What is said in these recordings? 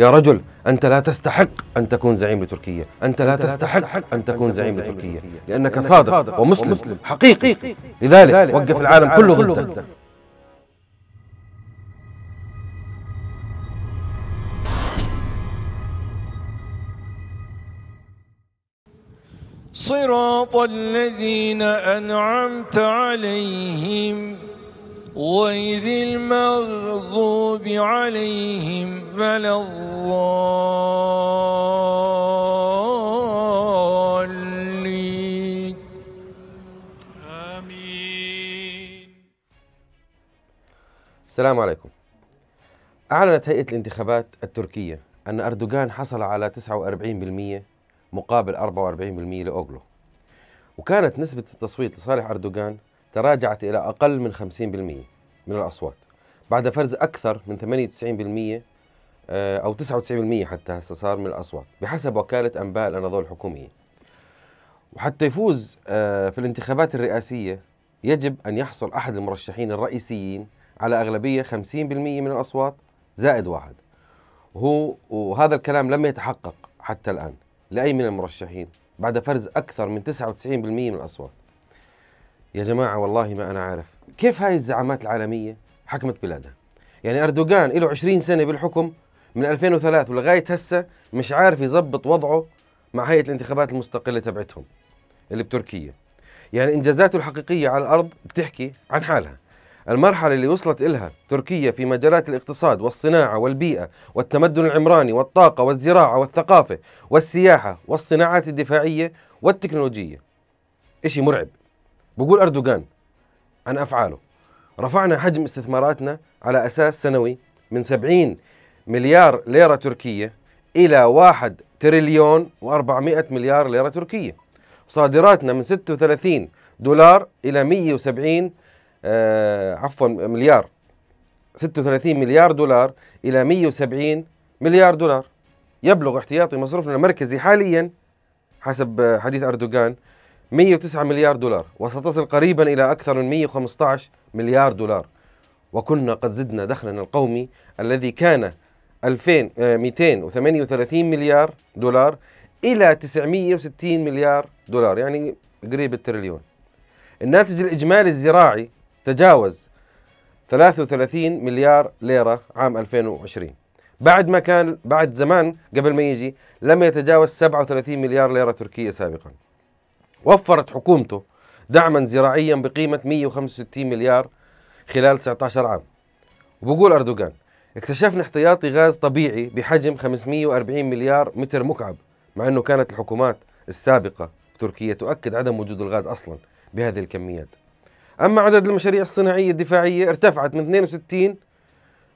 يا رجل أنت لا تستحق أن تكون زعيم لتركيا أنت لا تستحق أن تكون زعيم لتركيا لأنك صادق ومسلم حقيقي لذلك وقف العالم كله ضدك صراط الذين أنعمت عليهم غير المغضوب عليهم فلا الضالين آمين السلام عليكم أعلنت هيئة الانتخابات التركية أن أردوغان حصل على 49% مقابل 44% لأوغلو وكانت نسبة التصويت لصالح أردوغان تراجعت إلى أقل من 50% من الأصوات بعد فرز أكثر من 98% آه، أو 99% حتى هسه صار من الأصوات بحسب وكالة أنباء الأناضول الحكومية وحتى يفوز آه، في الانتخابات الرئاسية يجب أن يحصل أحد المرشحين الرئيسيين على أغلبية 50% من الأصوات زائد واحد وهو وهذا الكلام لم يتحقق حتى الآن لأي من المرشحين بعد فرز أكثر من 99% من الأصوات يا جماعة والله ما أنا عارف كيف هاي الزعامات العالمية حكمت بلادها يعني أردوغان له 20 سنة بالحكم من 2003 ولغاية هسه مش عارف يظبط وضعه مع هيئة الانتخابات المستقلة تبعتهم اللي بتركيا يعني إنجازاته الحقيقية على الأرض بتحكي عن حالها المرحلة اللي وصلت إلها تركيا في مجالات الاقتصاد والصناعة والبيئة والتمدن العمراني والطاقة والزراعة والثقافة والسياحة والصناعات الدفاعية والتكنولوجية إشي مرعب بقول أردوغان عن أفعاله رفعنا حجم استثماراتنا على أساس سنوي من 70 مليار ليرة تركية إلى 1 تريليون و400 مليار ليرة تركية صادراتنا من 36 دولار إلى 170 آه عفوا مليار 36 مليار دولار إلى 170 مليار دولار يبلغ احتياطي مصروفنا المركزي حاليا حسب حديث أردوغان 109 مليار دولار وستصل قريبا إلى أكثر من 115 مليار دولار وكنا قد زدنا دخلنا القومي الذي كان 2238 آه، مليار دولار إلى 960 مليار دولار يعني قريب التريليون الناتج الإجمالي الزراعي تجاوز 33 مليار ليرة عام 2020 بعد ما كان بعد زمان قبل ما يجي لم يتجاوز 37 مليار ليرة تركية سابقاً وفرت حكومته دعما زراعيا بقيمة 165 مليار خلال 19 عام وبقول أردوغان اكتشفنا احتياطي غاز طبيعي بحجم 540 مليار متر مكعب مع أنه كانت الحكومات السابقة تركيا تؤكد عدم وجود الغاز أصلا بهذه الكميات أما عدد المشاريع الصناعية الدفاعية ارتفعت من 62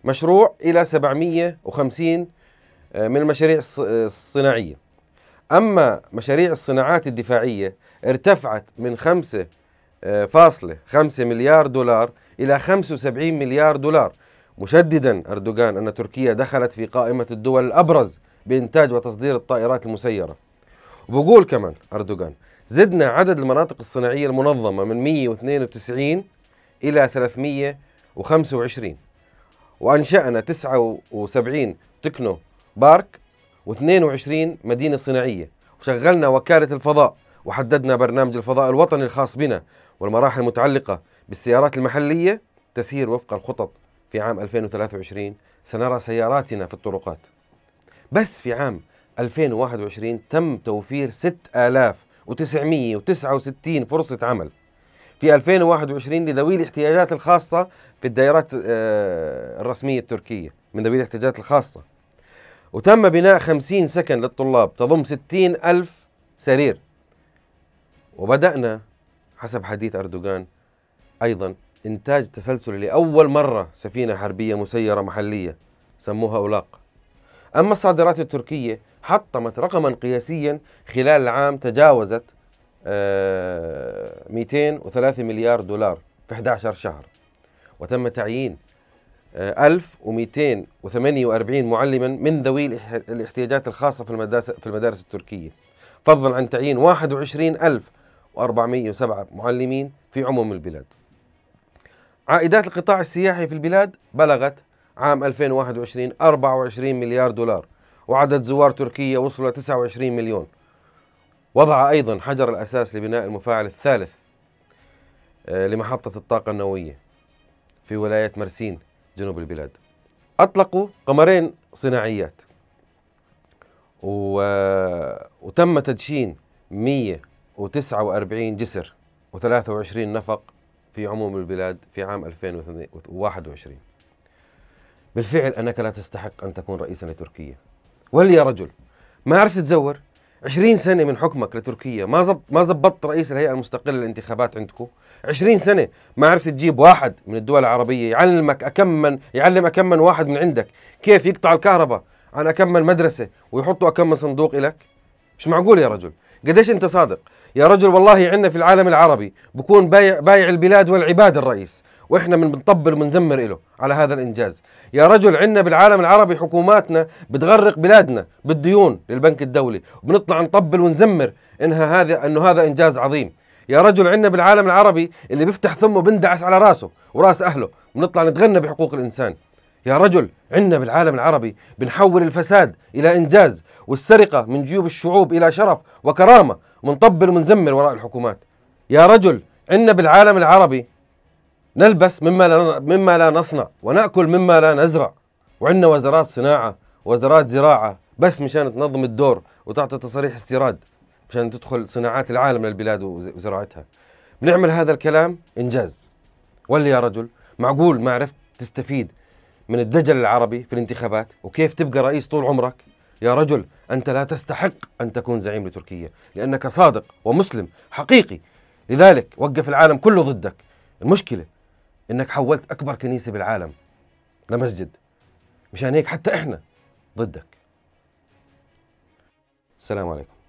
مشروع إلى 750 آه، من المشاريع آه، الصناعية أما مشاريع الصناعات الدفاعية ارتفعت من 5.5 آه، مليار دولار إلى 75 مليار دولار مشددا أردوغان أن تركيا دخلت في قائمة الدول الأبرز بإنتاج وتصدير الطائرات المسيرة وبقول كمان أردوغان زدنا عدد المناطق الصناعية المنظمة من 192 إلى 325 وأنشأنا 79 تكنو بارك و22 مدينة صناعية وشغلنا وكالة الفضاء وحددنا برنامج الفضاء الوطني الخاص بنا والمراحل المتعلقة بالسيارات المحلية تسير وفق الخطط في عام 2023 سنرى سياراتنا في الطرقات بس في عام 2021 تم توفير 6969 فرصة عمل في 2021 لذوي الاحتياجات الخاصة في الدائرات آه، الرسمية التركية من ذوي الاحتياجات الخاصة وتم بناء 50 سكن للطلاب تضم 60 ألف سرير وبدأنا حسب حديث أردوغان أيضا إنتاج تسلسل لأول مرة سفينة حربية مسيرة محلية سموها أولاق أما الصادرات التركية حطمت رقما قياسيا خلال العام تجاوزت 203 آه، مليار دولار في 11 شهر وتم تعيين 1248 آه، معلما من ذوي الاحتياجات الخاصة في المدارس في المدارس التركية فضلا عن تعيين 21407 معلمين في عموم البلاد عائدات القطاع السياحي في البلاد بلغت عام 2021 24 مليار دولار وعدد زوار تركيا وصل 29 مليون وضع أيضا حجر الأساس لبناء المفاعل الثالث آه، لمحطة الطاقة النووية في ولاية مرسين جنوب البلاد أطلقوا قمرين صناعيات و... وتم تدشين 149 جسر و23 نفق في عموم البلاد في عام 2021 بالفعل أنك لا تستحق أن تكون رئيسا لتركيا ولي يا رجل ما عرفت تزور 20 سنة من حكمك لتركيا ما زب ما زبطت رئيس الهيئة المستقلة للانتخابات عندكم 20 سنة ما عرفت تجيب واحد من الدول العربية يعلمك من يعلم من واحد من عندك كيف يقطع الكهرباء عن من مدرسة ويحطوا من صندوق إلك مش معقول يا رجل قديش أنت صادق يا رجل والله عندنا في العالم العربي بكون بايع, بايع البلاد والعباد الرئيس واحنا من بنطبل وبنزمر له على هذا الانجاز يا رجل عندنا بالعالم العربي حكوماتنا بتغرق بلادنا بالديون للبنك الدولي وبنطلع نطبل ونزمر انها هذا انه هذا انجاز عظيم يا رجل عندنا بالعالم العربي اللي بيفتح ثمه بندعس على راسه وراس اهله بنطلع نتغنى بحقوق الانسان يا رجل عندنا بالعالم العربي بنحول الفساد الى انجاز والسرقه من جيوب الشعوب الى شرف وكرامه ومنطبل ونزمر وراء الحكومات يا رجل عندنا بالعالم العربي نلبس مما لا مما لا نصنع وناكل مما لا نزرع وعندنا وزارات صناعه وزارات زراعه بس مشان تنظم الدور وتعطي تصاريح استيراد مشان تدخل صناعات العالم للبلاد وزراعتها بنعمل هذا الكلام انجاز ولا يا رجل معقول ما عرفت تستفيد من الدجل العربي في الانتخابات وكيف تبقى رئيس طول عمرك يا رجل أنت لا تستحق أن تكون زعيم لتركيا لأنك صادق ومسلم حقيقي لذلك وقف العالم كله ضدك المشكلة انك حولت اكبر كنيسه بالعالم لمسجد مشان هيك حتى احنا ضدك السلام عليكم